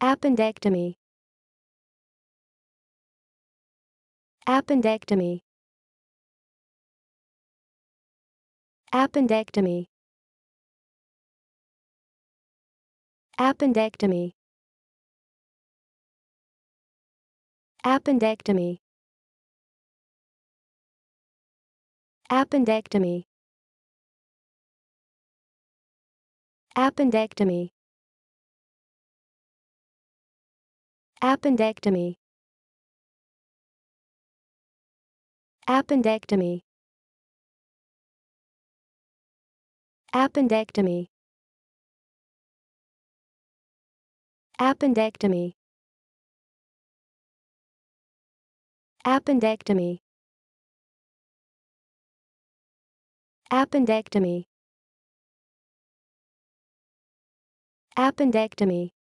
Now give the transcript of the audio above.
appendectomy appendectomy appendectomy appendectomy appendectomy appendectomy appendectomy appendectomy appendectomy appendectomy appendectomy appendectomy appendectomy appendectomy